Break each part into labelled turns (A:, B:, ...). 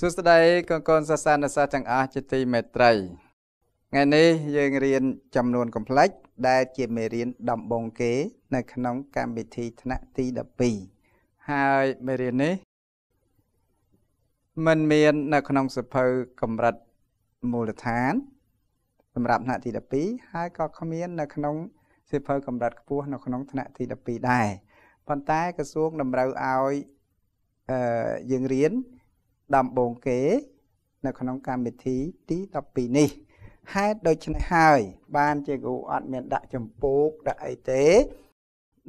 A: សួស្តីកូនកូនសាសនាសាទាំងអស់ជាទីមេត្រីថ្ងៃនេះ យើងរៀនចំនួនកំប្លេចដែល ជាមេរៀនដំបូងគេ នៅក្នុងកម្មវិធីថ្នាក់ទី12ហើយមេរៀននេះมันមាននៅក្នុងសភៅកម្រិតមូលដ្ឋានសម្រាប់ថ្នាក់ទី12ហើយក៏គ្មាននៅ ក្នុងសភៅកម្រិតខ្ពស់នៅក្នុងថ្នាក់ទី12ដែរប៉ុន្តែក្រសួងតម្រូវឲ្យយើងរៀនដំបូងគេ នៅក្នុងកម្មវិធីទី12នេះហេតុដូច្នេះហើយ បានជាគ្រូអត់មានដាក់ចម្ពោះដាក់អីទេ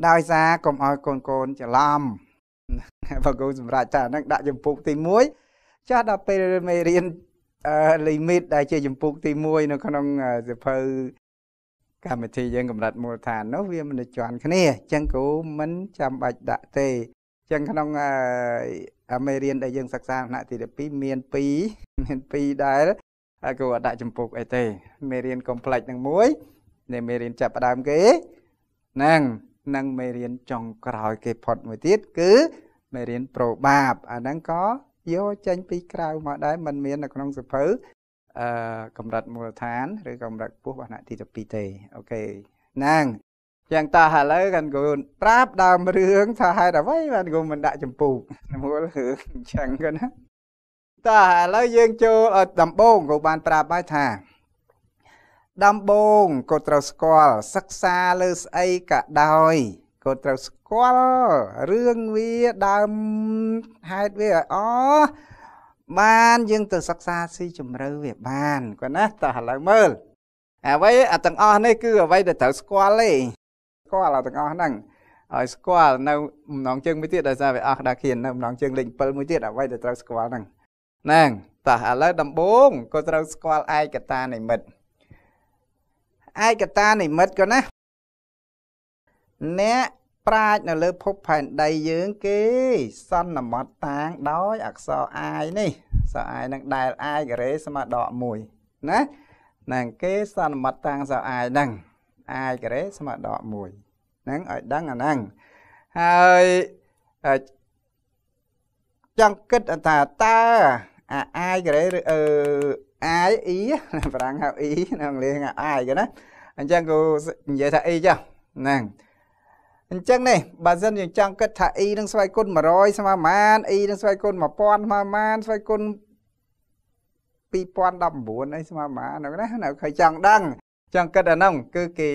A: ដោយសារកុំឲ្យកូនកូនច្រឡំបើគ្រូសម្រាប់ថាហ្នឹងដាក់ចម្ពោះទី1ចាស់ដល់ពេលមេរៀនលីមីតដែលជាចម្ពោះទី1នៅក្នុងសៀវភៅកម្មវិធីយើងកម្រិតមូលដ្ឋាននោះវាមិនជាន់គ្នាអញ្ចឹងគ្រូមិនចាំបាច់ដាក់ទេអញ្ចឹងក្នុងមេរៀនដែលយើងសិក្សាថ្នាក់ទី12មាន2មាន2ដែរហើយគ្រូអត់ដាក់ចម្ពោះអីទេមេរៀន complex នឹងមួយនៃមេរៀនចាប់ផ្ដើមគេហ្នឹងនិងមេរៀនចុងក្រោយគេផុតមួយទៀតគឺមេរៀន probab អាហ្នឹងក៏យកចេញ ពីក្រៅមកដែរมันមាន នៅក្នុងសភៅអឺកម្រិតមូលដ្ឋានឬកម្រិតពោះរបស់ថ្នាក់ទី12ទេអូខេហ្នឹងចឹងតោះឥឡូវកាន់គូន ប្រាប់ដើមរឿងថាហេតុអ្វី បានគូមិនដាក់ចម្ពោះមូលរឿងអញ្ចឹងគាត់ណាតោះឥឡូវយើងចូលដំបងគូបានប្រាប់ហើយថា ដំបងក៏ត្រូវស្គាល់សិក្សាលើស្អីក៏ដោយក៏ត្រូវស្គាល់រឿងវាដើមហេតុវាអបានយើងទៅសិក្សាស៊ីជម្រៅវាបានគាត់ណាតោះឥឡូវមើលអ្វីអាទាំងអស់នេះគឺអ្វីដែលត្រូវស្គាល់ទេគាល់ឲ្យទាំងអស់ហ្នឹងឲ្យស្គាល់នៅម្ដងជើងមួយទៀតដោយសារវាអស់ដាគៀននៅម្ដងជើងលេខ7មួយទៀតអ្វីដែលត្រូវស្គាល់ហ្នឹងហ្នឹងតោះឥឡូវដំបូងក៏ត្រូវស្គាល់ឯកតានិមិត្តឯកតានិមិត្តក៏ណាអ្នកប្រាជ្ញនៅលើភពផែនដីយើងគេសន្មតតាងដោយអក្សរអាយនេះអក្សរអាយនឹងដែលអាយកេរេស្មើដក1ណាហ្នឹងគេសន្មតតាងអក្សរអាយហ្នឹងអាយកេរេស្មើដក1ហ្នឹងឲ្យដឹងអាហ្នឹងហើយចង់គិតថាតើអាអាយក្រេឬអឺអាយអ៊ីបារាំងហៅអ៊ីនៅអង់គ្លេសហៅអាយគេណាអញ្ចឹងគូនិយាយថាអ៊ីចុះហ្នឹងអញ្ចឹងនេះបើសិនយើងចង់គិតថា e នឹងស្វ័យគុណ100ស្មើម៉ាន e នឹងស្វ័យគុណ1000ស្មើម៉ានស្វ័យគុណ2019អីស្មើម៉ានហ្នឹងណានៅឃើញចង់ដឹងចង់គិតអាហ្នឹងគឺគេ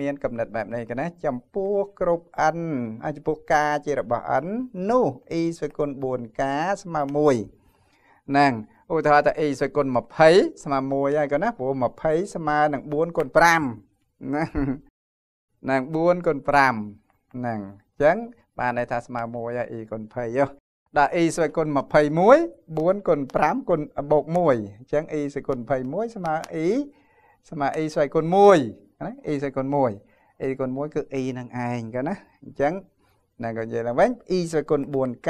A: មានកំណត់បែបនេះកណាចំពោះគ្រប់ n អាចចំពោះការជារបស់ n នោះ e ស្វគុណ 4k ស្មើ1ហ្នឹងឧទាហរណ៍ថា e ស្វគុណ20ស្មើ1ហើយកណាព្រោះ20ស្មើនឹង4គុណ5ណានឹង4គុណ5ហ្នឹងអញ្ចឹងបានន័យថាស្មើ1ហើយ e គុណ20យោដល់ e ស្វគុណ21 4គុណ5គុណបូក1អញ្ចឹង e ស្វគុណ21ស្មើ e សមា a ស្វ័យគុណ1ណា a ស្វ័យគុណ1 a គុណ1គឺ a នឹងឯងកណាអញ្ចឹងណាក៏និយាយឡើងវិញ e ស្វ័យគុណ 4k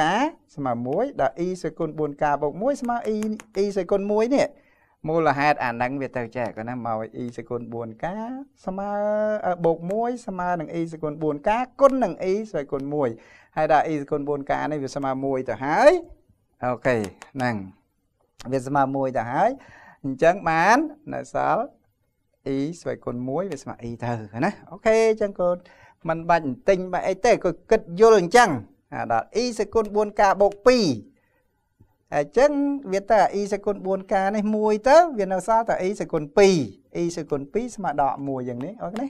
A: ស្មើ1ដល់ e ស្វ័យគុណ 4k បូក1ស្មើ e e ស្វ័យគុណ1នេះមូលហេតុអានឹងវាទៅចេះក៏ណាមក e ស្គុណ 4k ស្មើបូក1ស្មើនឹង e ស្គុណ 4k គុណនឹង e ស្គុណ1ហើយដល់ e ស្គុណ 4k នេះវាស្មើ1ទៅហើយអូខេហ្នឹងវាស្មើ1ទៅហើយអញ្ចឹងបាននៅសល់ e ស្វ័យគុណ1វាស្មើ e ទៅណាអូខេអញ្ចឹងក៏มันបាច់ទិញបែបអីទេក៏គិតយល់អញ្ចឹងអាដល់ e សគុណ 4k បូក2អញ្ចឹងវាទៅ e សគុណ 4k នេះ1ទៅ វានៅសល់តែ e សគុណ2 e សគុណ2ស្មើដក1យ៉ាងនេះអូខេ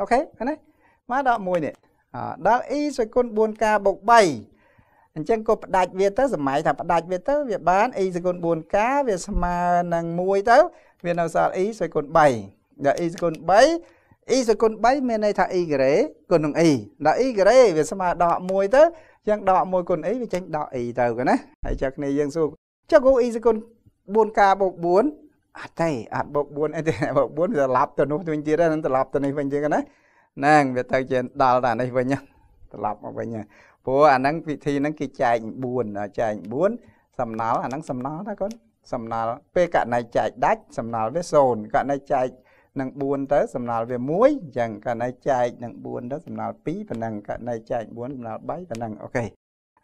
A: អូខេណាមកដក1នេះដល់ e សគុណ 4k បូក3អញ្ចឹងក៏ផ្ដាច់វាទៅសម័យថាផ្ដាច់វាទៅវាបាន e សគុណ 4k វាស្មើនឹង1ទៅ វានៅសល់ e សគុណ3ដែល e សគុណ3 e សគុណ3មានន័យថា e ការ៉េគុណនឹង e ដល់ e ការ៉េវាស្មើដក1ទៅយើងដក1គុណ e វាចេញដក e ទៅកណាហើយចាស់គ្នាយើងសួរចុះគូ e សគុណ 4k បូក4អត់ទេអត់បូក4អីទេបូក4វាត្រឡប់ទៅនោះវិញទៀតហ្នឹងត្រឡប់ទៅនេះវិញទៀតណាហ្នឹងវាទៅជាដល់តែនេះវិញត្រឡប់មកវិញព្រោះអាហ្នឹងវិធីហ្នឹងគេចែក4ចែក4សំណល់អាហ្នឹងសំណល់ណាកូនសំណល់ពេលកណៃចែកដាច់សំណល់វា0កណៃចែកនឹង4ទៅសំណល់វា1អញ្ចឹងករណីចែកនឹង4ទៅសំណល់2ប៉ុណ្ណឹងករណីចែក4សំណល់3ប៉ុណ្ណឹងអូខេ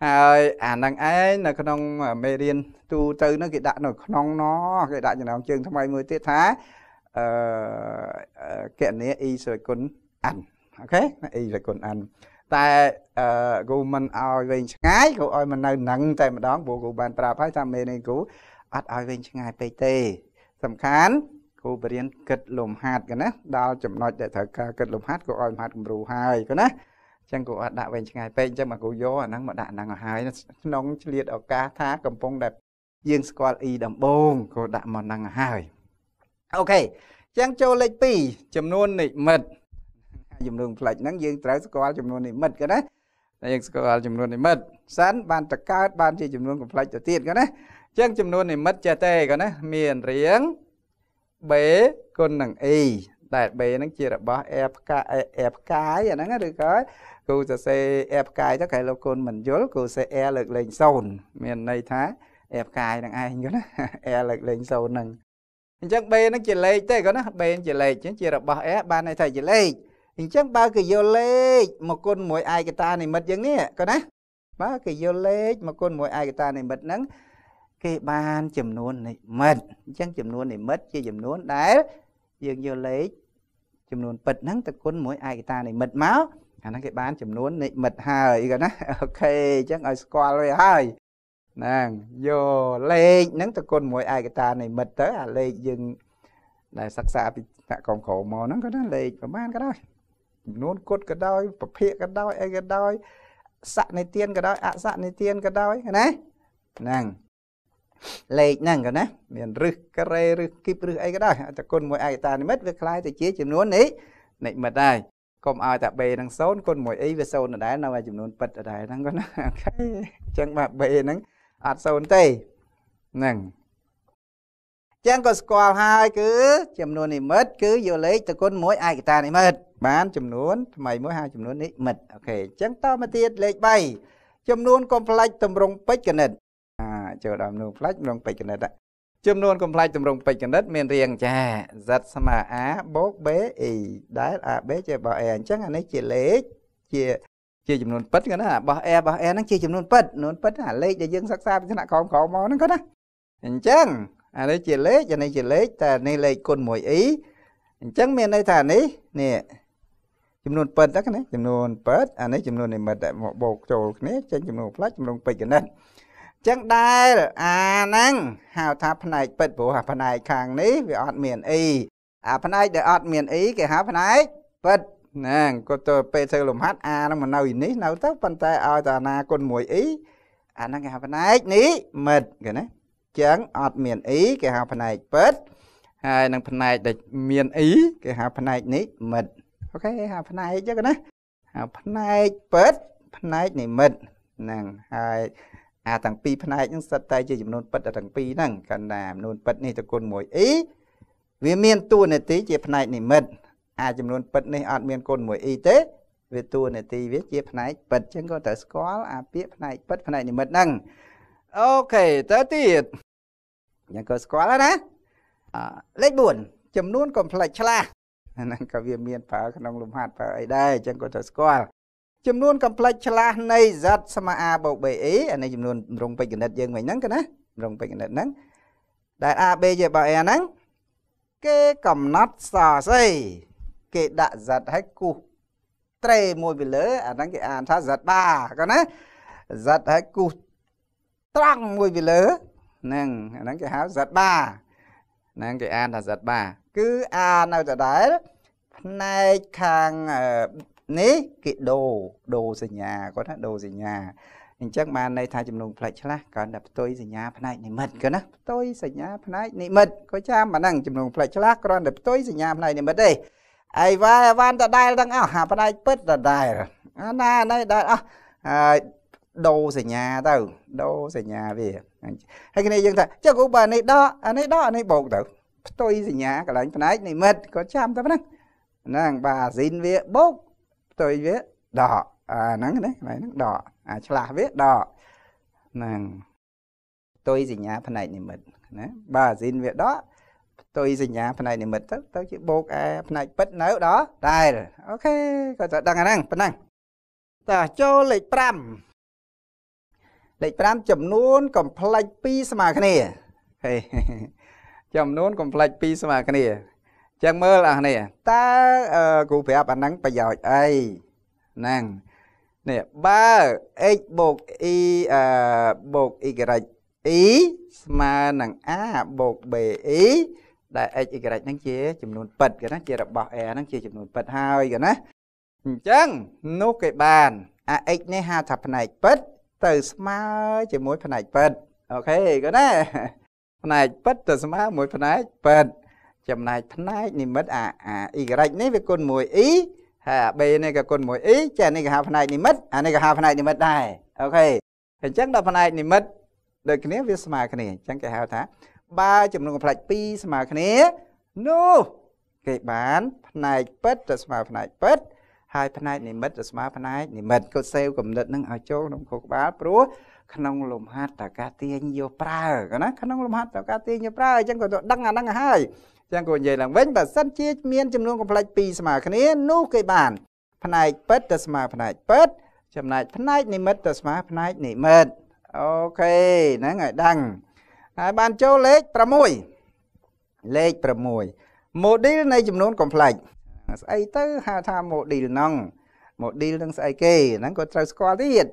A: ហើយអានឹងឯងនៅក្នុងមេរៀនទូទៅនឹងគេដាក់នៅ ក្នុងណគេដាក់ចំណងជើងថ្មីមួយទៀតថាអឺកណនីអ៊ីសុយគុណអានអូខេអ៊ីសុយគុណអានតែអឺគូមិនឲ្យវិញឆ្ងាយគូឲ្យមិននៅនឹងតែម្ដងព្រោះគូបាន ប្រាប់ហើយថាមេរៀនគូអត់ឲ្យវិញឆ្ងាយពេកទេសំខាន់គូបរៀនគិតលំហាត់កណាដល់ចំណុចដែលត្រូវការគិតលំហាត់គូឲ្យលំហាត់គំរូហើយកណាចឹងគូអត់ដាក់វិញឆ្ងាយពេកអញ្ចឹងមកគូយកអាហ្នឹងមកដាក់ហ្នឹងឲ្យហើយក្នុងឆ្លៀតឱកាសថាកំពុងតែយើងស្គាល់ E ដំបូងគូដាក់មកហ្នឹងឲ្យហើយអូខេចឹងចូលលេខ2ចំនួននិមិត្តចំនួនផ្លេចហ្នឹងយើងត្រូវស្គាល់ចំនួននិមិត្តក៏ណាតែយើងស្គាល់ចំនួននិមិត្តសិនបានតកើតបានជាចំនួនកំផ្លេចទៅទៀតក៏ណាចឹងចំនួននិមិត្តចេះទេក៏ណាមានរៀង b គុណនឹង e ដែល b ហ្នឹង ជារបស់ f ផ្កា f ផ្កាយអាហ្នឹងឬក៏គ្រូសរសេរ f ផ្កាយទៅគេលោកគុណមិនយល់គ្រូសេ a លើកលេខ0មានន័យថា f ផ្កាយហ្នឹងឯងគាត់ណា a លើកលេខ0ហ្នឹងអញ្ចឹង b ហ្នឹងជាលេខទេគាត់ណា b ជាលេខអញ្ចឹងជារបស់ a បានន័យថាជាលេខអញ្ចឹងបើគេយកលេខមកគុណមួយឯកតានិមិត្តយ៉ាងនេះគាត់ណាបើគេយកលេខមកគុណមួយឯកតានិមិត្តហ្នឹងគេបានចំនួននិមិត្តអញ្ចឹងចំនួននិមិត្តជាចំនួនដែលយើងយកលេខចំនួនពិតហ្នឹងទៅគុណមួយឯកតានិមិត្តមកអាហ្នឹងគេបានចំនួននិមិត្តហើយគេណាអូខេអញ្ចឹងឲ្យស្គាល់វាហើយហ្នឹងយកលេខហ្នឹងទៅគុណមួយឯកតានិមិត្តទៅអាលេខយើងដែលសិក្សាពីថ្នាក់ក្រមក្រមមកហ្នឹងក៏ណាលេខប្រហែលក៏ដោយចំនួនគុតក៏ដោយប្រភេទក៏ដោយអីក៏ដោយស័កនិទានក៏ដោយអស័កនិទានក៏ដោយណាហ្នឹងលេខហ្នឹងក៏ណា មានរឹសការ៉េឬគីបឬអីក៏ដោយអត្តគុណមួយឯកតានិមិត្តវាคล้ายទៅជាចំនួននេះនិមិត្តហើយកុំឲ្យតែ b នឹង0គុណមួយ e វា0ដដែលនៅឯចំនួនពិតដដែលហ្នឹងក៏ណាអូខេអញ្ចឹងបាទ b ហ្នឹងអត់0ទេហ្នឹងចឹងក៏ស្គាល់ហើយគឺចំនួននិមិត្តគឺយកលេខតគុណមួយឯកតានិមិត្តបានចំនួនថ្មីមួយហើយចំនួននិមិត្តអូខេអញ្ចឹងតមកទៀតលេខ3ចំនួនកុំផ្លាច់តម្រង់ពេជ្រកណិតចូលដល់មនុស្សផ្លាច់ម្ដងពេចកណិតចំនួនកំផ្លាច់ទម្រង់ពេចកណិតមានរាងចា Z ស្មើ A បូក B E ដែល AB ជារបស់ A អញ្ចឹងអានេះជាលេខជាជាចំនួនពិតគាត់ណារបស់ A របស់ A ហ្នឹងជាចំនួនពិតចំនួនពិតណាលេខដែលយើងសិក្សាពីថ្នាក់ក្រោមក្រោមមកហ្នឹងគាត់ណាអញ្ចឹងអានេះជាលេខអានេះជាលេខតែនេះលេខគុណ 1E អញ្ចឹងមានន័យថានេះនេះចំនួនពិតហ្នឹងណាចំនួនពិតអានេះចំនួននិមិត្តដែលមកបូកចូលគ្នាចេញចំនួនផ្លាច់ចំនួនពេចកណិតចឹងដែលអាហ្នឹងហៅថាផ្នែកពិតព្រោះអាផ្នែកខាងនេះវាអត់មានអីអា ផ្នែកដែលអត់មានអីគេហៅផ្នែកពិតណាគាត់ទៅពេលធ្វើលំហាត់អាហ្នឹងមកនៅនេះ នៅទៅប៉ុន្តែឲ្យតែអនាគុណមួយអីអាហ្នឹងគេហៅផ្នែកនេះមិត្តគេណាចឹងអត់មានអីគេហៅផ្នែកពិតហើយនឹងផ្នែកដែលមានអីគេហៅផ្នែកនេះមិត្តអូខេហៅផ្នែកចឹងណាហៅផ្នែកពិតផ្នែកនិមិត្តហ្នឹងហើយអាទាំងពីរផ្នែកហ្នឹងសិតតែជាចំនួនពិតទាំងពីរហ្នឹងកណ្ដាចំនួនពិតនេះតគុណមួយអ៊ីវាមានតួនាទីជា ផ្នែកនិមិត្តអាចំនួនពិតនេះអត់មានគុណមួយអ៊ីទេ វាតួនាទីវា ជាផ្នែកពិតចឹងក៏ត្រូវស្គាល់អាពាក្យផ្នែកពិតផ្នែកនិមិត្តហ្នឹងអូខេតើទៀតយ៉ាងក៏ស្គាល់ហើយណាលេខ4ចំនួន កំ plex ឆ្លាស់ហ្នឹងក៏វាមានប្រើក្នុងលំហាត់ប្រើអីដែរអញ្ចឹងក៏ត្រូវស្គាល់ចំនួនកំប្លេចឆ្លាស់នៃ z ស្មើ a បូក b e អានេះចំនួនរងពេជ្រកណិតយើងវិញហ្នឹងគេណារងពេជ្រកណិតហ្នឹងដែល a b ជាបូក a ហ្នឹងគេកំណត់សរសៃគេដាក់ z ឲ្យគូសត្រេមួយពីលើអាហ្នឹងគេអានថា z បាគាត់ណា z ឲ្យគូសត្រង់មួយពីលើហ្នឹងអាហ្នឹងគេហៅ z បាហ្នឹងគេអានថា z បាគឺ a នៅដដែលផ្នែកខាងនេះគេដូរដូរសញ្ញាគាត់ណាដូរសញ្ញាអញ្ចឹងបានន័យថាចំនួនផ្លេចឆ្លាស់គាត់តែផ្ទុយសញ្ញាផ្នែកនិមិត្តគាត់ណាផ្ទុយសញ្ញាផ្នែកនិមិត្តក៏ចាំអាហ្នឹងចំនួនផ្លេចឆ្លាស់គ្រាន់តែផ្ទុយសញ្ញាផ្នែកនិមិត្តទេអីវ៉ាវ៉ានដដែលទាំងអស់ហាផ្នែកពិតដដែលអាណាណៃដែលអស់ហើយដូរសញ្ញាទៅដូរសញ្ញាវាហើយគ្នាយើងថាចុះគ្រូបើនេះដកអានេះដកអានេះបោកទៅផ្ទុយសញ្ញាកន្លែងផ្នែកនិមិត្តក៏ចាំតែប៉ុណ្ណឹងហ្នឹងបាទអាស៊ីនវាបោកទុយវាដកអាហ្នឹងណាកន្លែងហ្នឹងដកអាឆ្លាស់វាដកហ្នឹងផ្ទុយសញ្ញាផ្នែកនិមិត្តណាបើអាស៊ីនវាដកផ្ទុយសញ្ញាផ្នែកនិមិត្តទៅទៅជាបូកអែផ្នែកពិតនៅដល់តែលអូខេក៏ទៅដឹងអាហ្នឹងប៉ុណ្ណឹងតើចូលលេខ5លេខ5ចំនួន កំ pl ិច2ស្មើគ្នាហេចំនួន កំ pl ិច2ស្មើគ្នាចឹងមើលអស់នេះតើគ្រូប្រាប់អាហ្នឹងប្រយោជន៍អីហ្នឹងនេះបើ x + e អឺបូក y e ស្មើនឹង a + b e ដែល x y ហ្នឹងជាចំនួនពិតគេណាជារបស់ a ហ្នឹងជាចំនួនពិតហើយគេណាអញ្ចឹងនោះគេបានអា x នេះហៅថាផ្នែកពិត ទៅស្មើជាមួយ ផ្នែកពិតអូខេគេណាផ្នែកពិត ទៅស្មើមួយ ផ្នែកពិតចំណែកផ្នែកនិមិត្តអាអា y នេះវាគុណមួយ e ហើយអា b នេះក៏គុណមួយ e ចានេះគេហៅផ្នែកនិមិត្តអានេះក៏ហៅផ្នែកនិមិត្តដែរអូខេអញ្ចឹងដល់ផ្នែកនិមិត្តដូចគ្នា វាស្មើគ្នាអញ្ចឹងគេហៅថាបើចំនួនកំ plet 2ស្មើគ្នានោះគេបាន ផ្នែកពិតទៅស្មើផ្នែកពិតហើយផ្នែកនិមិត្តទៅស្មើផ្នែកនិមិត្តគាត់សេវកំណត់នឹងឲ្យចូលក្នុងខួរក្បាលព្រោះក្នុងលំហាត់តកាទាញយកប្រើណាក្នុងលំហាត់តកាទាញយកប្រើអញ្ចឹងក៏ដឹងអាហ្នឹងហើយអញ្ចឹងក៏និយាយឡើងវិញបើសិនជា មានចំនួនកំប្លេច2ស្មើគ្នានោះគេបានផ្នែកពិតទៅស្មើផ្នែកពិត ចំណែកផ្នែកនិមិត្តទៅស្មើផ្នែកនិមិត្តអូខេហ្នឹងហើយដឹងហើយបានចូលលេខ6លេខ6 model នៃចំនួន complex ស្អីទៅហៅថា model ហ្នឹង model នឹងស្អីគេហ្នឹងក៏ត្រូវស្គាល់ទៀត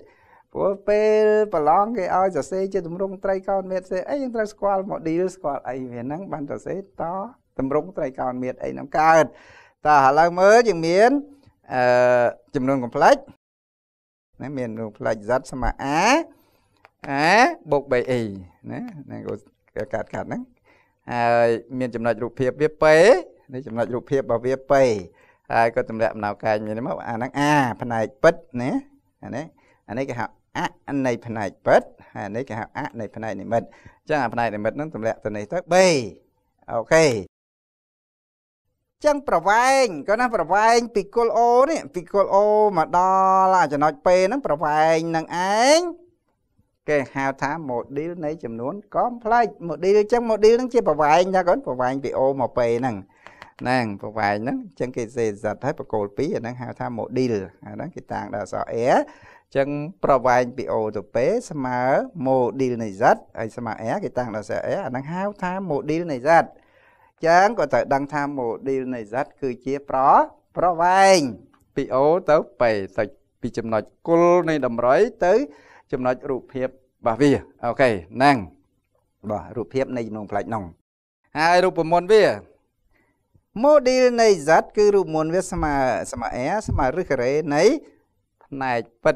A: ព្រោះពេលប្រឡងគេឲ្យសរសេរជាតម្រង់ត្រីកោណមេតសេអីយើងត្រូវស្គាល់ model ស្គាល់អីវាហ្នឹងបានសរសេរតតម្រង់ត្រីកោណមេតអីហ្នឹងកើតតែឥឡូវមើលយើងមានអឺចំនួនកំ plex ណាមានកំ plex z ស្មើ a a បូក 3a ណាហ្នឹងក៏កាត់កាត់ហ្នឹងហើយមានចំណុចរូបភាពវា p នេះចំណុចរូបភាពរបស់វា p ហើយក៏តម្លាក់ដំណើរកាយមានមកអាហ្នឹង a ផ្នែកពិតណាអានេះអានេះគេហៅអនៃផ្នែកពិតហើយនេះគេហៅអនៃផ្នែកនិមិត្តអញ្ចឹងអាផ្នែកនិមិត្តហ្នឹងទម្លាក់ទៅនេះទៅ B អូខេចឹងប្រវែងក៏ណា ប្រវែងពីគល់អូនេះពីគល់អូមកដល់អាចំណុចពេហ្នឹងប្រវែងនឹងឯងគេហៅថា model នៃចំនួន complex model ចឹង model ហ្នឹងជាប្រវែងណាកូនប្រវែង ពីអូមកពេហ្នឹងហ្នឹងប្រវែងហ្នឹងចឹងគេសេសិតឲ្យបកគោល2អាហ្នឹងហៅថា model អាហ្នឹងគេតាំងដល់អក្សរ A ចឹងប្រវែងពី O ទៅ P ស្មើ model នៃ Z ហើយស្មើ A គេតាំងដល់ Z A អានឹងហៅថា model នៃ Z ចឹងក៏ត្រូវដឹងថា model នៃ Z គឺជាប្រប្រវែងពី O ទៅ P ទៅពីចំណុចគុលនៃតម្រុយទៅចំណុចរូបភាពរបស់វាអូខេហ្នឹងបាទរូបភាពនៃចំនួនផ្លេចនោះហើយរូបមន្តវា model នៃ Z គឺ រូបមន្តវាស្មើស្មើ A ស្មើឫសការ៉េនៃផ្នែកពិត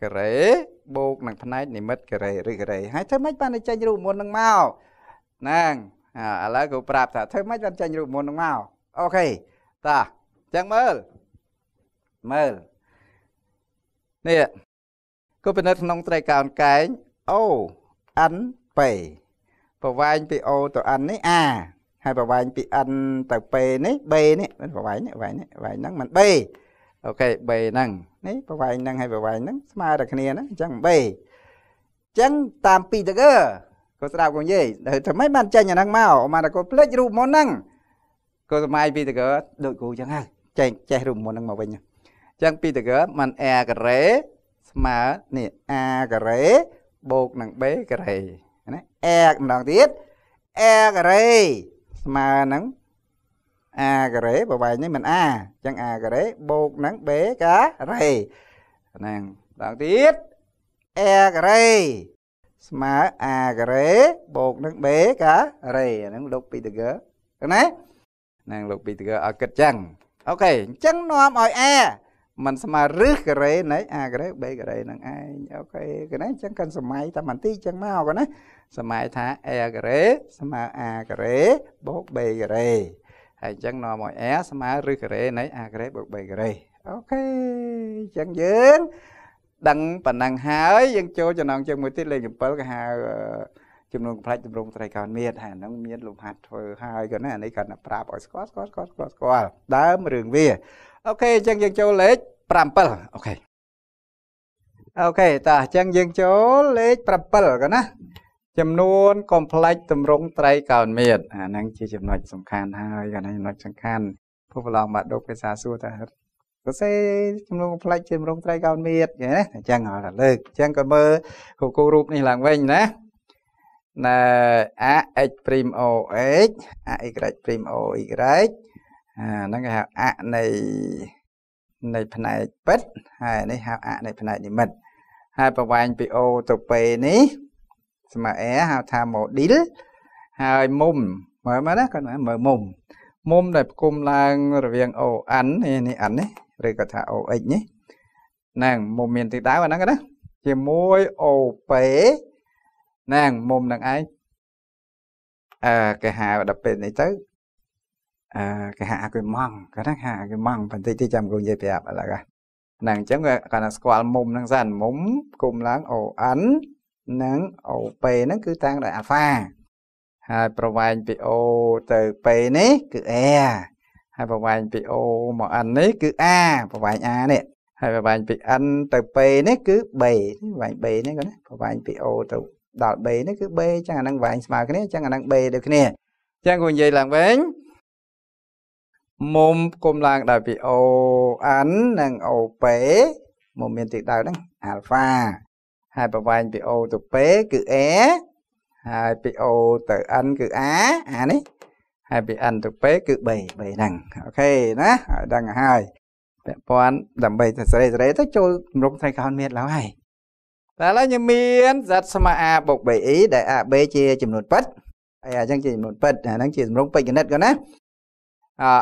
A: ការ៉េបូកនឹងផ្នែកនិមិត្តការ៉េឬការ៉េហើយធ្វើម៉េចបានចេញរូបមន្តនឹងមកហ្នឹងឥឡូវគ្រូប្រាប់ថាធ្វើម៉េចបានចេញរូបមន្តនឹងមកអូខេតាអញ្ចឹងមើលមើលនេះក៏ពិនិត្យក្នុងត្រីកោណកែង O N P ប្រវែងពី O ទៅ N នេះ A ហើយប្រវែងពី N ទៅ P នេះ B នេះប្រវែងនេះប្រវែងនេះប្រវែងហ្នឹងមិន B អូខេ B ហ្នឹងនេះប្រវែងហ្នឹងហើយប្រវែងហ្នឹងស្មើតែគ្នាហ្នឹងអញ្ចឹង8អញ្ចឹងតាមពីតកឺគាត់ស្ដាប់គាត់និយាយធ្វើម៉េចបានចេញអាហ្នឹងមកអាមកគាត់ភ្លេចរូបមុនហ្នឹងគាត់សម័យពីតកឺដូចគ្រូអញ្ចឹងហើយចេញចេះរូបមុនហ្នឹងមកវិញអញ្ចឹងពីតកឺມັນ a ការ៉េស្មើនេះ a ការ៉េបូកនឹង b ការ៉េណា a ម្ដងទៀត a ការ៉េស្មើនឹង a ការ៉េប្រវែងនេះមិន a អញ្ចឹង a ការ៉េបូកនឹង b ការ៉េហ្នឹងដល់ទៀត a ការ៉េស្មើ a ការ៉េបូកនឹង b ការ៉េអាហ្នឹងលោកពីតកើណាហ្នឹងលោកពីតកើឲ្យគិតចឹងអូខេអញ្ចឹងនាំឲ្យ a มันស្មើរឹសការ៉េនៃ a ការ៉េ b ការ៉េហ្នឹងឯងអូខេគេណាអញ្ចឹងកាន់សម័យតាមបន្តិចអញ្ចឹងមកគេណាសម័យថា a ការ៉េស្មើ a ការ៉េបូក b ការ៉េហើយអញ្ចឹងនាំឲ្យ a ស្មើឬការ៉េនៃ a ការ៉េបូក b ការ៉េអូខេអញ្ចឹងយើង ដឹងប៉ុណ្ណឹងហើយយើងចូលចំណងជើងមួយទៀតលេខ7ក៏ហៅចំនួនកំផ្លាច់ជំរងត្រីកោណមៀតហើយហ្នឹងមាន លំហាត់ធ្វើហើយក៏ណានេះគាត់ណាប្រាប់ឲ្យស្គាល់ស្គាល់ស្គាល់ស្គាល់ស្គាល់ដើមរឿងវាអូខេអញ្ចឹងយើងចូលលេខ7អូខេអូខេតោះអញ្ចឹងយើងចូលលេខ7ក៏ណាចំនួន complex តម្រង់ត្រីកោណមាត្រអាហ្នឹងជាចំណុចសំខាន់ហើយគាត់ហ្នឹងចំណុចសំខាន់ពួកប្រឡងបាក់ដប់ភាសាសួរថាសរសេរចំនួន complex ជាតម្រង់ត្រីកោណមាត្រណាអញ្ចឹងអត់លើកអញ្ចឹងក៏មើលគូគូរូបនេះឡើងវិញណាណែ ax o x ay o y អាហ្នឹងគេហៅអនៃនៃផ្នែកពិត ហើយនេះហៅអនៃ ផ្នែកនិមិត្តហើយប្រវែងពី O ទៅ P នេះស្មាអែហៅថា model ហើយមុំមើលមកណាគាត់មើលមុំមុំដែលផ្គុំឡើងរវាង ON នេះអាននេះឬក៏ថា OX នេះហ្នឹងមុំមានទិសដៅអាហ្នឹងណាជាមួយ OP ហ្នឹងមុំនឹងឯងអឺគេហៅដល់ពេលនេះទៅអឺគេហៅអាគីម៉ង់គាត់ហ្នឹងហៅអាគីម៉ង់បន្តិចទៀតចាំគ្រូនិយាយប្រាប់ឥឡូវហ្នឹងអញ្ចឹងគាត់ថាស្គាល់មុំហ្នឹងសិនមុំគុំឡើង ON និងអូបេហ្នឹងគឺតាំងដោយអាហ្វាហើយប្រវែងពីអូទៅបេនេះគឺអែហើយប្រវែងពីអូមក n នេះគឺ a ប្រវែង a នេះហើយប្រវែងពី n ទៅ p នេះគឺ b ប្រវែង b នេះគាត់ណាប្រវែងពី o ទៅដល់ b នេះគឺ b ចឹងអានឹងប្រវែងស្មើគ្នាចឹងអានឹង b ដូចគ្នាចឹងគាត់និយាយឡើងវិញមុំគុំឡើងដោយពី o n និង o p មុំមានទិសដៅហ្នឹង alpha ហើយប្រវែងពី O ទៅ P គឺ A ហើយពី O ទៅ N គឺ A អានេះ ហើយពី N ទៅ P គឺ B B ហ្នឹងអូខេណាឲ្យដឹងហើយពាក់ព័ន្ធដើម្បីសរសេរសេរីទៅចូលគម្រងត្រីកោណមានឡើយហើយតែឥឡូវខ្ញុំមានសត្វស្មើ A បូក BE ដែល AB ជាចំនួនប៉ិតហើយអញ្ចឹងជាចំនួនប៉ិតអាហ្នឹងជាគម្រងពេចកណិតគាត់ណា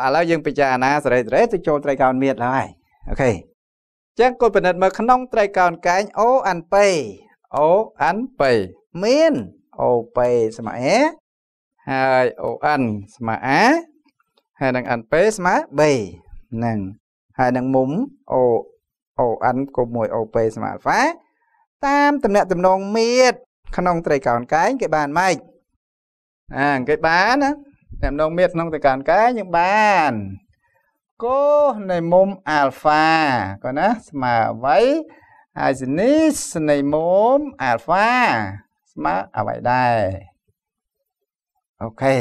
A: អឥឡូវយើងពិចារណាសេរីសេរីទៅចូលត្រីកោណមានឡើយអូខេចឹងគាត់ពិនិត្យមើលក្នុងត្រីកោណកែងអូអាន់ប៉េអូអាន់ប៉េមានអូប៉េស្មើអេហើយអូអាន់ស្មើអាហើយនឹងអាន់ប៉េស្មើបេហ្នឹងហើយនឹងមុំអូអូអាន់គុំមួយអូប៉េស្មើអាល់ហ្វាតាមតំណាក់តំណងមៀតក្នុងត្រីកោណកែងគេបានម៉េចអាគេបានណាតំណងមៀតក្នុង ត្រីកោណកែងយើងបានកូសនៃមុំអាល់ហ្វាគាត់ណា ស្មើអ្វីហើយសនីសនៃមុំអាល់ហ្វាស្មើអ្វីដែរអូខេ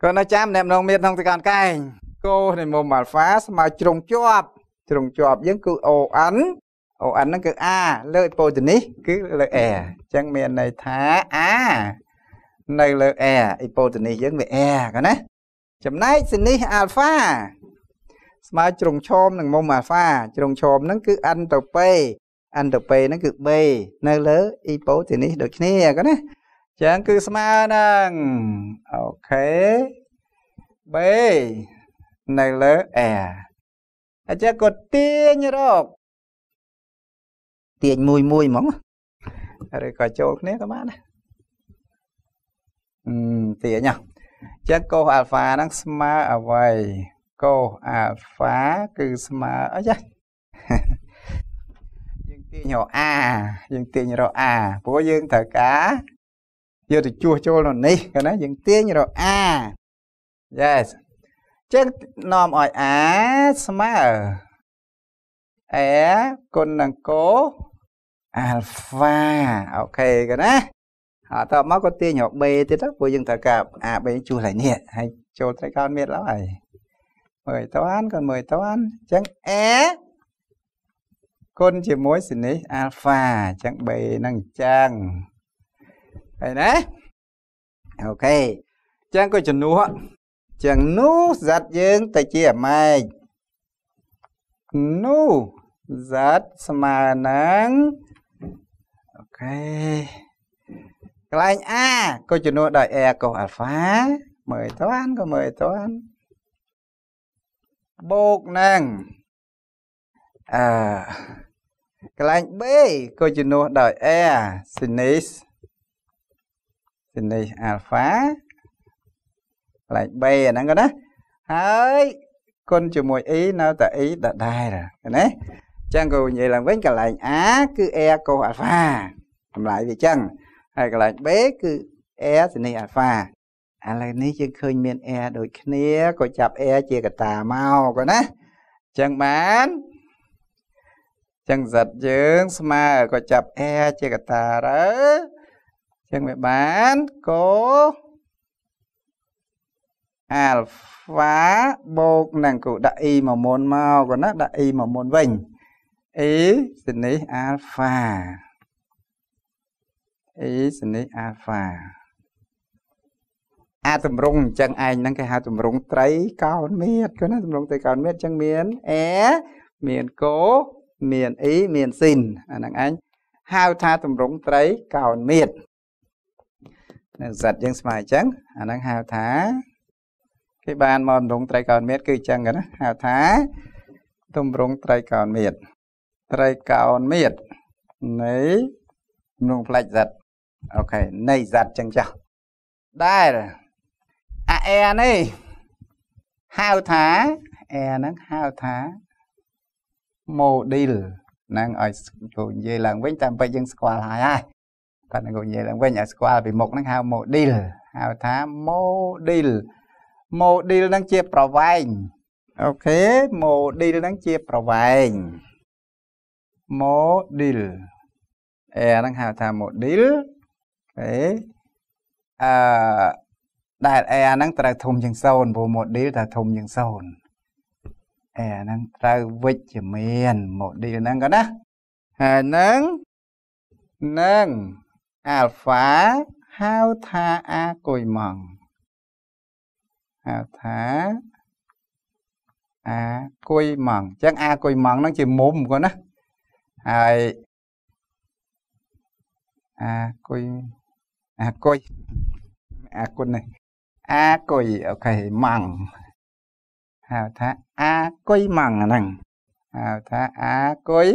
A: គាត់នៅចាំអ្នកម្ដងមានក្នុងទីកានកែងកូសនៃមុំអាល់ហ្វាស្មើជ្រុងជាប់ ជ្រុងជាប់យើងគឺ ON ON ហ្នឹងគឺ A លើពោទនេះគឺលើ A អញ្ចឹងមានន័យថា A នៅលើ A អ៊ីពោទនេះយើងវា A កណាចំណែកសនិះអាល់ហ្វាស្មើជ្រុងឈោមនឹងមុំអាល់ហ្វាជ្រុងឈោមហ្នឹងគឺអាន់ទៅពេអាន់ទៅពេហ្នឹងគឺ B នៅលើអ៊ីប៉ូទីនីសដូចគ្នាក៏ណាចឹងគឺ ស្មើនឹងអូខេ B នៅលើ A អញ្ចឹងក៏ទាញរកទាញមួយមួយហ្មងឬក៏ចូល គ្នាក៏បានណាអឺទាញហ៎ចឹងកូសអាល់ហ្វាហ្នឹងស្មើអ្វីកូសអាល់ហ្វា គឺស្មើអីចាយើងទាញរក a យើងទាញរក a ព្រោះយើងត្រូវការយកទៅជួសចូលនៅនេះកណា យើងទាញរក a yes ចឹងនាំឲ្យ a ស្មើ a គុណនឹងកូអាល់ហ្វាអូខេកណាតមកក៏ទាញរបេទៀតទៅព្រោះយើងត្រូវការអាបេជួសឡើងនេះហើយចូលត្រីកោណមានឡើយមើលតាន់ក៏មើលតាន់អញ្ចឹងអេគុណជាមួយសនេះអាល់ហ្វាអញ្ចឹងបេហ្នឹងអញ្ចឹងហើយណាអូខេអញ្ចឹងក៏ជំនួសអញ្ចឹងនោះសัตว์យើងទៅជាអាម៉ែកនោះសัตว์ស្មើនឹងអូខេកន្លែង A ក៏ជំនួសដោយ A កុសអាល់ហ្វាមើលតាន់ក៏មើលតាន់បូកនឹងអឺកន្លែង B ក៏ជំនួសដោយ A sinus sinus alpha កន្លែង B អាហ្នឹងក៏ណាហើយគុណជាមួយ E នៅតែ E ដដែលណាចឹងក៏និយាយឡើងវិញកន្លែង A គឺ A cos alpha តម្លៃវាចឹងហើយកន្លែង B គឺ air សនី alpha ឥឡូវនេះយើងឃើញមាន air ដូច គ្នាក៏ចាប់ air ជាកតាមកក៏ណាអញ្ចឹងបានអញ្ចឹងសិតយើងស្មើក៏ចាប់ air ជាកតាទៅអញ្ចឹងវាបានក៏ alpha បូកនឹងគូដាក់ e មកមុនមកក៏ណាដាក់ e មកមុនវិញ e សនី alpha អេសនីអាហ្វាអាតម្រង់អញ្ចឹងឯងហ្នឹងគេហៅតម្រង់ត្រីកោណមាត្រគាត់ណាតម្រង់ត្រីកោណមាត្រអញ្ចឹងមានអេមានកោមានអ៊ីមានស៊ីនអាហ្នឹងឯងហៅថាតម្រង់ត្រីកោណមាត្រនៅសត្វយើងស្មើអញ្ចឹងអាហ្នឹងហៅថាគេបានមកតម្រង់ត្រីកោណមាត្រគឺអញ្ចឹងណាហៅថាតម្រង់ត្រីកោណមាត្រត្រីកោណមាត្រនៃក្នុងផ្លេចសត្វអូខេនៃសត្វចឹងចាស់ដែលអាអែនេះហៅថាអែហ្នឹងហៅថា model ហ្នឹងឲ្យគូនិយាយឡើងវិញតាមបែបយើងស្គាល់ហើយហើយតែគូនិយាយឡើងវិញឲ្យស្គាល់ពីមុខហ្នឹងហៅ model ហៅថា model model ហ្នឹងជាប្រវែងអូខេ model ហ្នឹងជាប្រវែង model អែហ្នឹងហៅថា model អេអឺដែល air ហ្នឹងត្រូវធំជាង0ព្រោះ model ត្រូវធំជាង0 air ហ្នឹងត្រូវវិជ្ជមាន model ហ្នឹងក៏ណាហើយនឹងនឹង alpha ហៅថាអាគុយម៉ងហៅថាអាគុយម៉ងអញ្ចឹងអាគុយម៉ងហ្នឹងជាមុំគាត់ណា ហើយអាគុយ à coi à con này à coi ok mằng măng à tha à coi mằng này à tha à coi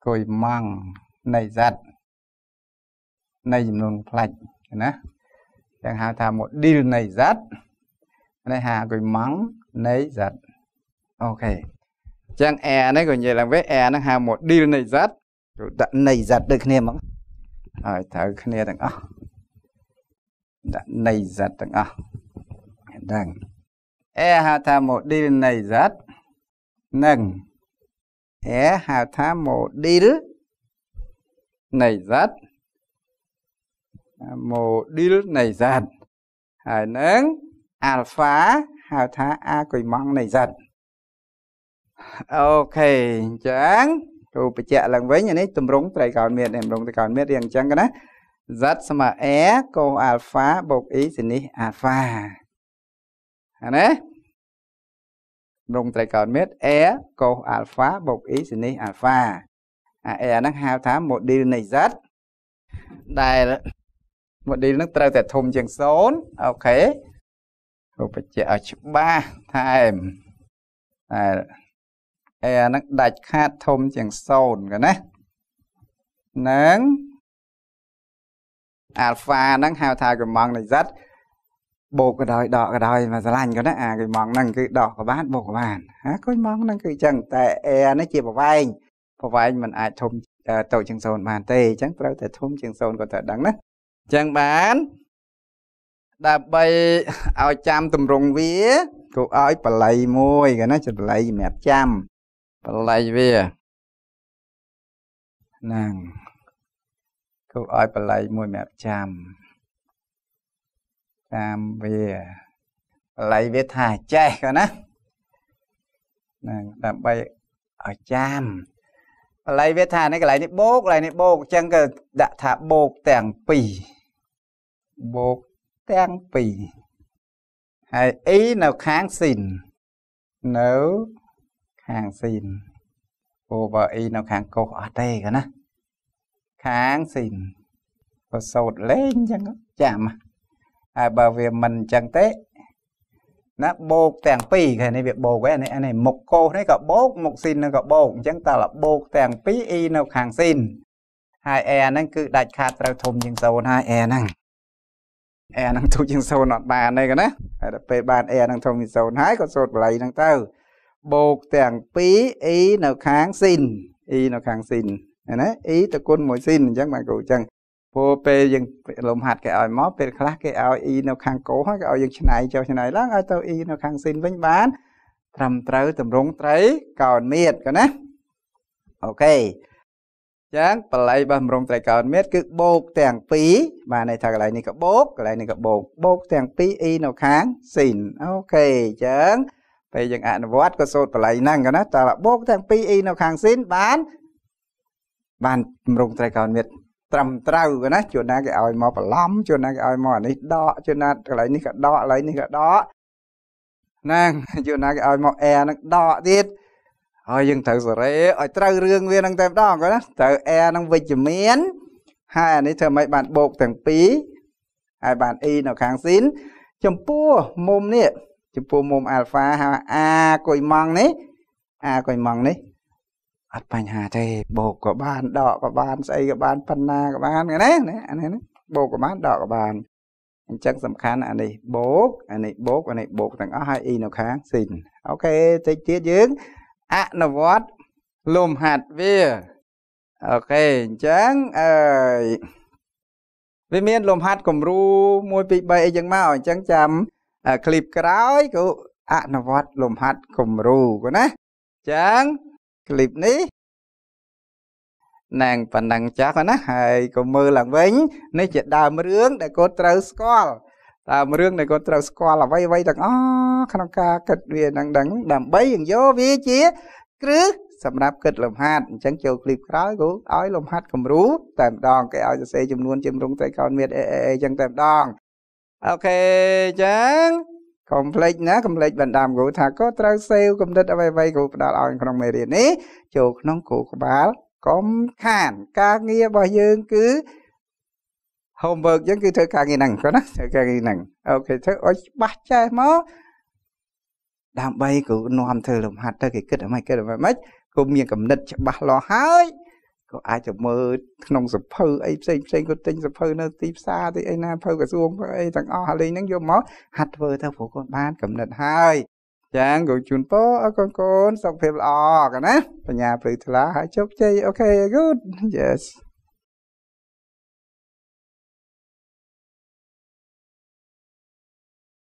A: coi mằng này giặt này nung plạch nè chẳng hà tha một deal này giặt này hà coi măng này giặt ok chẳng e này coi như là với e nó hà một deal này giặt rồi này giặt được nè mong ហើយត្រូវគ្នាទាំងអស់ដាក់នៃសត្វទាំងអស់ដឹងអេហៅថាម៉ូឌីលនៃសត្វនឹងអេហៅថាម៉ូឌីលនៃសត្វម៉ូឌីលនៃសត្វហើយនឹងអាល់ហ្វាហៅថាអាគុយម៉ង់នៃសត្វអូខេអញ្ចឹងចូលបញ្ជាក់ឡើងវិញអានេះតម្រង់ត្រីកោណមាត្រតម្រង់ត្រីកោណមាត្ររៀងអញ្ចឹងណា z ស្មើ a cos alpha បូក e សិនេះ alpha ហ្នឹងណាតម្រង់ត្រីកោណមាត្រ a cos alpha បូក e សិនេះ alpha អា a ហ្នឹងហៅថា model នៃ z ដែល model ហ្នឹងត្រូវតែធំជាង0អូខេរូបបញ្ជាក់ឲ្យច្បាស់ថែមតែអេអានឹងដាច់ខាតធំជាង0កណានឹងអាល់ហ្វាហ្នឹងហៅថាកម្ងនៃសត្វបូកក៏ដោយដកក៏ដោយមកស្រឡាញ់ក៏ណាអាកម្ងហ្នឹងគឺដកក៏បានបូកក៏បានណាកម្ងហ្នឹងគឺអញ្ចឹងតែអេនេះជាប្រវែងប្រវែងมันអាចធំតូចជាង0បានទេអញ្ចឹងត្រូវតែធំជាង0ក៏ត្រូវដឹងណាអញ្ចឹងបានដើម្បីឲ្យចាំទម្រង់វាគូឲ្យ បល័យមួយកណាចន្ល័យសម្រាប់ចាំប្រឡែកវាហ្នឹងគូឲ្យប្រឡែកមួយម្រាប់ចាំតាមវាប្រឡែកវាថាចេះក៏ណាហ្នឹងដើម្បីឲ្យចាំបល័យវា ថានេះកន្លែងនេះបូកកន្លែងនេះបូកអញ្ចឹងក៏ដាក់ថាបូកទាំងពីរបូកទាំងពីរហើយអ៊ីនៅខាងស៊ីន នៅខាងស៊ីនពោបើអ៊ីនៅខាងកុសអត់ទេកណា ខាងស៊ីនក៏សោតលេងអញ្ចឹងចាំហើយបើវាមិនអញ្ចឹងទេណាបោកទាំងពីរឃើញនេះវាបោកហ្នឹងអានេះមុខកោសនេះក៏បោកមុខស៊ីននឹងក៏បោកអញ្ចឹងតើលបោកទាំងពីរអ៊ីនៅខាងស៊ីនហើយអែហ្នឹងគឺដាច់ខាតត្រូវធំជាងសូនហើយអែហ្នឹងអែហ្នឹងទូជាងសូនអត់បានទេកណាហើយដល់ពេលបានអែហ្នឹងធំជាងសូនហើយក៏សូនបល័យហ្នឹងទៅបូកទាំងពីរ e នៅខាងស៊ីន e នៅខាងស៊ីនណា e តគុណមួយស៊ីនអញ្ចឹងបាទគ្រូអញ្ចឹងព្រោះពេលយើងលំហាត់គេឲ្យមកពេលខ្លះគេឲ្យ e នៅខាងកោហើយគេឲ្យយើងឆ្នៃចុះឆ្នៃឡើងឲ្យទៅ e នៅខាងស៊ីនវិញបានត្រឹមត្រូវតម្រង់ត្រីកោណមៀតក៏ណាអូខេចឹងបល័យរបស់ម្រងត្រីកោណមៀតគឺបូក ទាំងពីរបានន័យថាកន្លែងនេះក៏បូកកន្លែងនេះក៏បូក បូកទាំងពីរ e នៅខាងស៊ីនអូខេចឹងពេលយើងអនុវត្តក៏សូត្របល័យហ្នឹងក៏ណាតើបូកទាំងពីរអ៊ីនៅខាងស៊ីនបានបានជំរងត្រីកោណមិត្តត្រឹមត្រូវក៏ណាជួនណាគេឲ្យមកបន្លំជួនណាគេឲ្យមកអានេះដកជួនណាកន្លែងនេះក៏ដកកន្លែងនេះក៏ដកហ្នឹងជួនណាគេឲ្យមកអែហ្នឹងដកទៀតហើយយើងត្រូវសេរីឲ្យត្រូវរឿងវាហ្នឹងតែម្ដងក៏ណាត្រូវអែហ្នឹងវិជ្ជមានហើយអានេះធ្វើម៉េចបានបូកទាំងពីរហើយបានអ៊ីនៅខាងស៊ីនចំពោះមុំនេះចំពោះមុំអាល់ហ្វាហៅអាកុយម៉ងនេះអាកុយម៉ងនេះអត់បញ្ហាទេបោកក៏បាន ដកក៏បានស្អីក៏បានប៉ុណ្ណាក៏បានណាណាអានេះបោកក៏បានដកក៏បានអញ្ចឹងសំខាន់អានេះបោកអានេះបោកអានេះបោកទាំងអស់ហើយអ៊ីនៅខាងស៊ីនអូខេតិចទៀតយើងអនុវត្តលំហាត់វាអូខេអញ្ចឹងអើយវាមានលំហាត់គំរូ1 2 3អីចឹងមកអញ្ចឹងចាំคลิปក្រោយក៏អនុវត្តលំហាត់គំរូក៏ណាចឹងคลิปនេះនឹងប៉ុណ្ណឹងចាស់ណាហើយក៏មើលឡើងវិញនេះជាដើមរឿងដែលគាត់ត្រូវស្គាល់តាមរឿងដែលគាត់ត្រូវស្គាល់អ្វីអ្វីទាំងអស់ក្នុងការគិតវានឹងដឹងដើម្បីយើងយកវាជា គ្រឹះសម្រាប់គិតលំហាត់អញ្ចឹងចូលคลิปក្រោយគូឲ្យលំហាត់គំរូតែម្ដងគេឲ្យសរសេរចំនួនជំរងត្រីកោណមេតអេអេអញ្ចឹងតែម្ដងអូខេអញ្ចឹងកុំភ្លេចណាកុំភ្លេចបណ្ដាំគ្រូថាក៏ត្រូវសេវគំនិតអ្វីៗគ្រូផ្ដល់ឲ្យក្នុងមេរៀននេះចូលក្នុងគ្រូក្បាលកុំខានការងាររបស់យើងគឺ homework យើងគឺធ្វើការងារហ្នឹងគាត់ណាធ្វើការងារហ្នឹងអូខេធ្វើឲ្យច្បាស់ចេះមកដើម្បីគ្រូនាំធ្វើលំហាត់ទៅគេគិតអ្ហ្មងគិតអ្ហ្មងមិនគ្រូមានគំនិតច្បាស់លាស់ហើយក៏អាចទៅមើលក្នុងសភៅអីផ្សេងផ្សេងក៏ទិញសភៅនៅទីផ្សារទីអីណា ភៅក្រសួងអីទាំងអស់ហើយលេងហ្នឹងយកមកហាត់ធ្វើទៅព្រោះគាត់បានកំណត់ហើយចាងក៏ជូនពរអរកូនកូនសុខភាពល្អកណាបញ្ញាព្រឺថ្លាហើយជោគជ័យអូខេ good yes